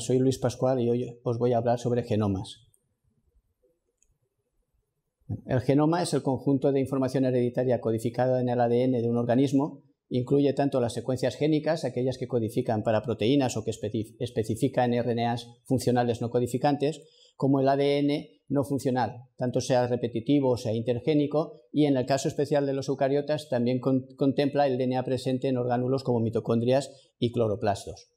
soy Luis Pascual y hoy os voy a hablar sobre genomas. El genoma es el conjunto de información hereditaria codificada en el ADN de un organismo. Incluye tanto las secuencias génicas, aquellas que codifican para proteínas o que especifican RNAs funcionales no codificantes, como el ADN no funcional, tanto sea repetitivo o sea intergénico, y en el caso especial de los eucariotas también contempla el DNA presente en orgánulos como mitocondrias y cloroplastos.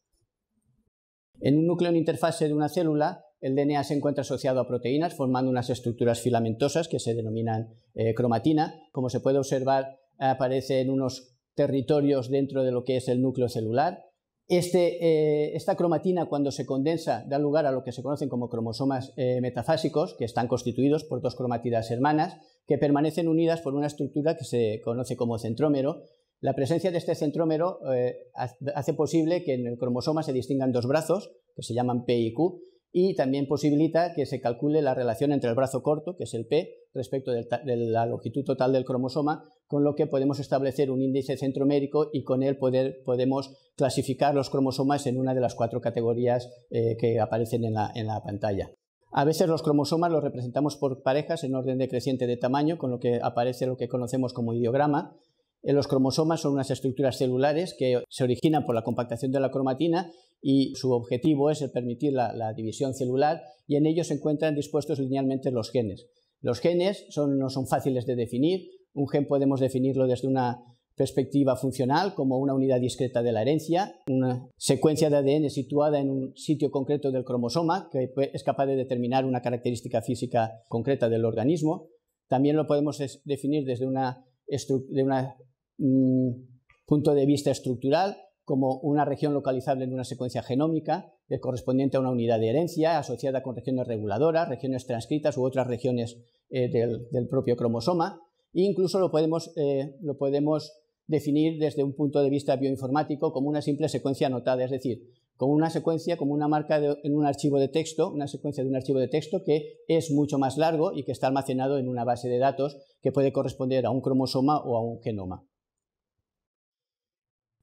En un núcleo en interfase de una célula, el DNA se encuentra asociado a proteínas, formando unas estructuras filamentosas que se denominan eh, cromatina. Como se puede observar, aparece en unos territorios dentro de lo que es el núcleo celular. Este, eh, esta cromatina, cuando se condensa, da lugar a lo que se conocen como cromosomas eh, metafásicos, que están constituidos por dos cromatidas hermanas, que permanecen unidas por una estructura que se conoce como centrómero, la presencia de este centrómero eh, hace posible que en el cromosoma se distingan dos brazos, que se llaman P y Q, y también posibilita que se calcule la relación entre el brazo corto, que es el P, respecto de la longitud total del cromosoma, con lo que podemos establecer un índice centromérico y con él podemos clasificar los cromosomas en una de las cuatro categorías eh, que aparecen en la, en la pantalla. A veces los cromosomas los representamos por parejas en orden decreciente de tamaño, con lo que aparece lo que conocemos como ideograma, los cromosomas son unas estructuras celulares que se originan por la compactación de la cromatina y su objetivo es el permitir la, la división celular y en ellos se encuentran dispuestos linealmente los genes. Los genes son, no son fáciles de definir. Un gen podemos definirlo desde una perspectiva funcional como una unidad discreta de la herencia, una secuencia de ADN situada en un sitio concreto del cromosoma que es capaz de determinar una característica física concreta del organismo. También lo podemos definir desde una, de una punto de vista estructural, como una región localizable en una secuencia genómica, eh, correspondiente a una unidad de herencia, asociada con regiones reguladoras, regiones transcritas u otras regiones eh, del, propio cromosoma. E incluso eh, lo podemos, definir desde un punto de vista bioinformático como una simple secuencia anotada, es decir, como una secuencia, como una marca en un archivo de texto, una secuencia de un archivo de texto que es mucho más largo y que está almacenado en una base de datos que puede corresponder a un cromosoma o a un genoma.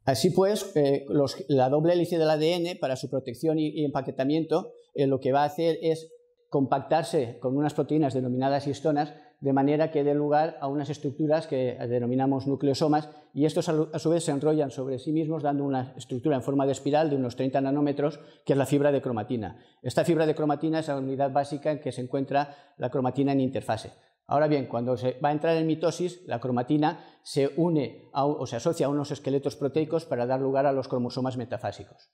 Así pues, eh, la doble hélice del ADN para su protección y, empaquetamiento eh, lo que va a hacer es compactarse con unas proteínas denominadas histonas de manera que dé lugar a unas estructuras que eh, denominamos nucleosomas y estos a su vez se enrollan sobre sí mismos dando una estructura en forma de espiral de unos 30 nanómetros que es la fibra de cromatina. Esta fibra de cromatina es la unidad básica en que se encuentra la cromatina en interfase. Ahora bien, cuando se va a entrar en mitosis, la cromatina se une o se asocia a unos esqueletos proteicos para dar lugar a los cromosomas metafásicos.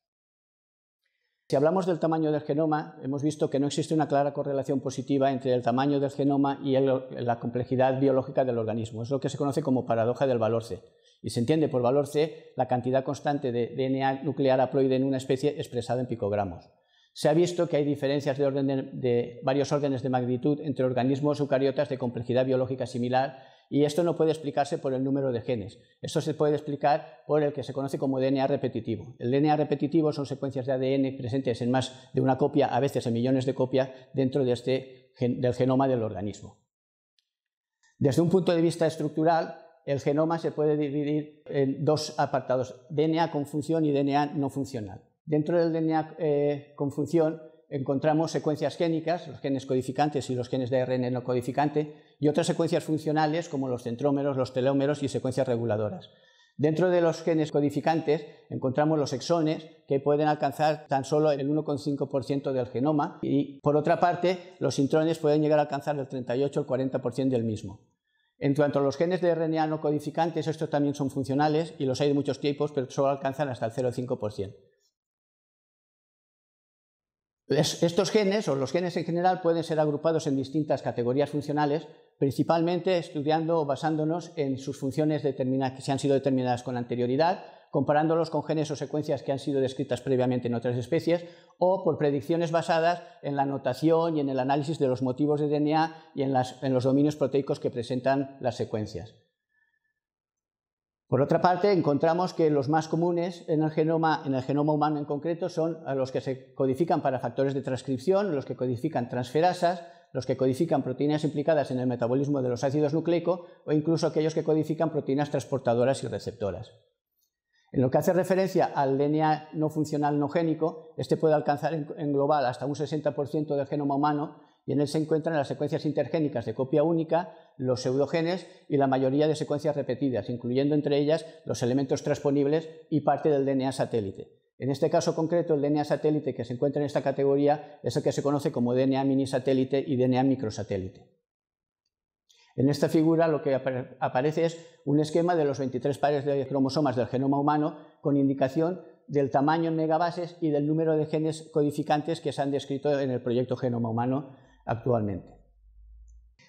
Si hablamos del tamaño del genoma, hemos visto que no existe una clara correlación positiva entre el tamaño del genoma y la complejidad biológica del organismo. Es lo que se conoce como paradoja del valor C. Y se entiende por valor C la cantidad constante de DNA nuclear haploide en una especie expresada en picogramos. Se ha visto que hay diferencias de, orden de, varios órdenes de magnitud entre organismos eucariotas de complejidad biológica similar y esto no puede explicarse por el número de genes. Esto se puede explicar por el que se conoce como DNA repetitivo. El DNA repetitivo son secuencias de ADN presentes en más de una copia, a veces en millones de copias, dentro este del genoma del organismo. Desde un punto de vista estructural, el genoma se puede dividir en dos apartados, DNA con función y DNA no funcional. Dentro del DNA eh, con función encontramos secuencias génicas, los genes codificantes y los genes de RNA no codificante, y otras secuencias funcionales como los centrómeros, los telómeros y secuencias reguladoras. Dentro de los genes codificantes encontramos los exones que pueden alcanzar tan solo el 1,5% del genoma y por otra parte los intrones pueden llegar a alcanzar el 38 o 40% del mismo. En cuanto a los genes de RNA no codificantes, estos también son funcionales y los hay de muchos tipos, pero solo alcanzan hasta el 0,5% estos genes, o los genes en general, pueden ser agrupados en distintas categorías funcionales, principalmente estudiando o basándonos en sus funciones determinadas, que se han sido determinadas con anterioridad, comparándolos con genes o secuencias que han sido descritas previamente en otras especies, o por predicciones basadas en la notación y en el análisis de los motivos de DNA y en los dominios proteicos que presentan las secuencias. Por otra parte, encontramos que los más comunes en el, genoma, humano en concreto son los que se codifican para factores de transcripción, los que codifican transferasas, los que codifican proteínas implicadas en el metabolismo de los ácidos nucleicos o incluso aquellos que codifican proteínas transportadoras y receptoras. En lo que hace referencia al DNA no funcional no génico, este puede alcanzar en global hasta un 60% del genoma humano y en él se encuentran las secuencias intergénicas de copia única, los pseudogenes y la mayoría de secuencias repetidas, incluyendo entre ellas los elementos transponibles y parte del DNA satélite. En este caso concreto, el DNA satélite que se encuentra en esta categoría es el que se conoce como DNA minisatélite y DNA microsatélite. En esta figura lo que aparece es un esquema de los 23 pares de cromosomas del genoma humano con indicación del tamaño en megabases y del número de genes codificantes que se han descrito en el proyecto Genoma Humano actualmente.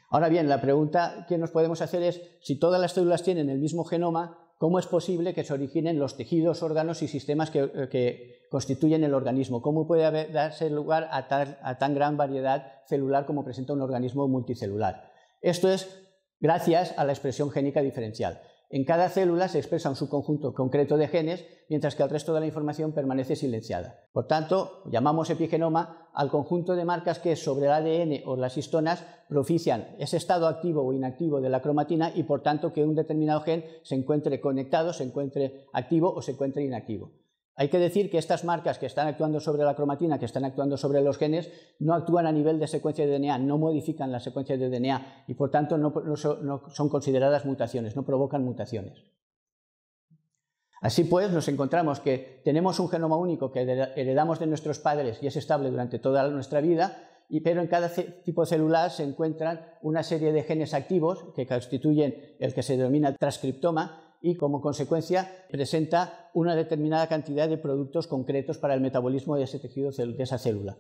Ahora bien, la pregunta que nos podemos hacer es, si todas las células tienen el mismo genoma, ¿cómo es posible que se originen los tejidos, órganos y sistemas que, eh, constituyen el organismo? ¿Cómo puede darse lugar a, a tan gran variedad celular como presenta un organismo multicelular? Esto es gracias a la expresión génica diferencial. En cada célula se expresa un subconjunto concreto de genes, mientras que el resto de la información permanece silenciada. Por tanto, llamamos epigenoma al conjunto de marcas que sobre el ADN o las histonas profician ese estado activo o inactivo de la cromatina y por tanto que un determinado gen se encuentre conectado, se encuentre activo o se encuentre inactivo. Hay que decir que estas marcas que están actuando sobre la cromatina, que están actuando sobre los genes, no actúan a nivel de secuencia de DNA, no modifican la secuencia de DNA y por tanto no, son, consideradas mutaciones, no provocan mutaciones. Así pues, nos encontramos que tenemos un genoma único que heredamos de nuestros padres y es estable durante toda nuestra vida, pero en cada tipo celular se encuentran una serie de genes activos que constituyen el que se denomina transcriptoma y como consecuencia presenta una determinada cantidad de productos concretos para el metabolismo de ese tejido de esa célula.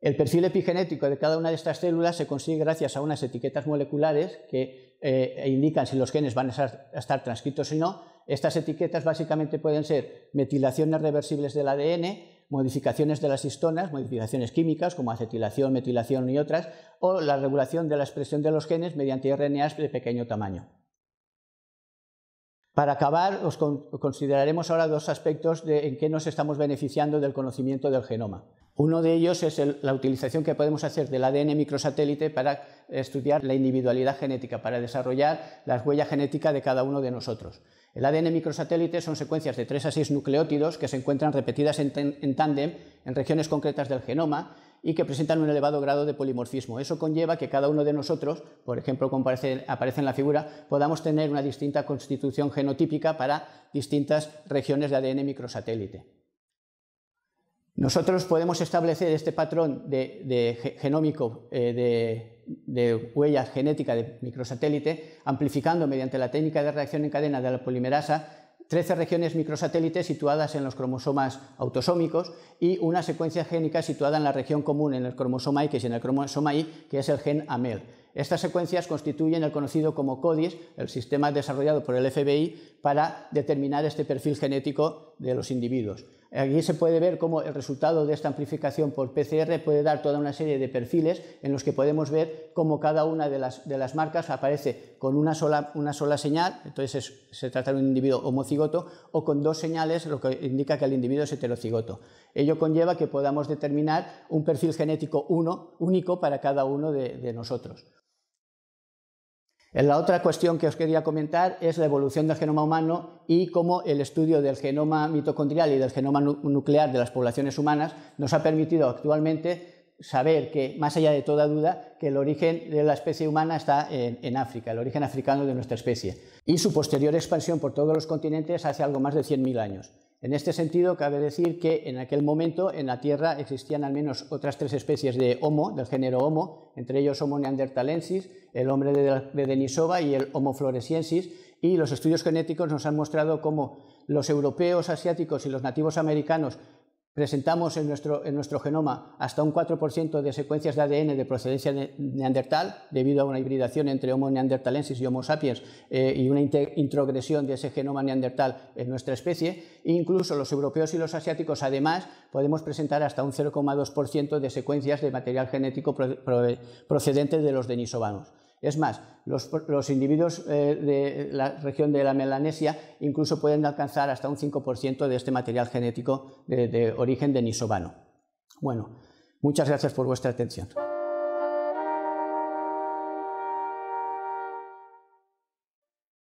El perfil epigenético de cada una de estas células se consigue gracias a unas etiquetas moleculares que eh, indican si los genes van a estar transcritos o no. Estas etiquetas básicamente pueden ser metilaciones reversibles del ADN, modificaciones de las histonas, modificaciones químicas como acetilación, metilación y otras, o la regulación de la expresión de los genes mediante RNAs de pequeño tamaño. Para acabar, os consideraremos ahora dos aspectos de en qué nos estamos beneficiando del conocimiento del genoma. Uno de ellos es la utilización que podemos hacer del ADN microsatélite para estudiar la individualidad genética, para desarrollar las huellas genéticas de cada uno de nosotros. El ADN microsatélite son secuencias de 3 a 6 nucleótidos que se encuentran repetidas en, en tándem en regiones concretas del genoma y que presentan un elevado grado de polimorfismo. Eso conlleva que cada uno de nosotros, por ejemplo, como aparece, en la figura, podamos tener una distinta constitución genotípica para distintas regiones de ADN microsatélite. Nosotros podemos establecer este patrón de, genómico eh, de, de, huella genética de microsatélite amplificando mediante la técnica de reacción en cadena de la polimerasa 13 regiones microsatélites situadas en los cromosomas autosómicos y una secuencia génica situada en la región común en el cromosoma X y en el cromosoma Y, que es el gen AMEL. Estas secuencias constituyen el conocido como CODIS, el sistema desarrollado por el FBI para determinar este perfil genético de los individuos. Aquí se puede ver cómo el resultado de esta amplificación por PCR puede dar toda una serie de perfiles en los que podemos ver cómo cada una de las, marcas aparece con una sola, señal, entonces se trata de un individuo homocigoto, o con dos señales, lo que indica que el individuo es heterocigoto. Ello conlleva que podamos determinar un perfil genético uno, único para cada uno de nosotros. La otra cuestión que os quería comentar es la evolución del genoma humano y cómo el estudio del genoma mitocondrial y del genoma nuclear de las poblaciones humanas nos ha permitido actualmente saber que, más allá de toda duda, que el origen de la especie humana está en, África, el origen africano de nuestra especie, y su posterior expansión por todos los continentes hace algo más de 100.000 años. En este sentido, cabe decir que en aquel momento en la Tierra existían al menos otras tres especies de Homo, del género Homo, entre ellos Homo neanderthalensis, el hombre de Denisova y el Homo floresiensis, y los estudios genéticos nos han mostrado cómo los europeos, asiáticos y los nativos americanos presentamos en nuestro, genoma hasta un 4% de secuencias de ADN de procedencia neandertal, debido a una hibridación entre Homo neandertalensis y Homo sapiens eh, y una introgresión de ese genoma neandertal en nuestra especie. E incluso los europeos y los asiáticos, además, podemos presentar hasta un 0,2% de secuencias de material genético procedente de los denisovanos. Es más, los, individuos eh, de la región de la Melanesia incluso pueden alcanzar hasta un 5% de este material genético de, de origen Bueno, muchas gracias por vuestra atención.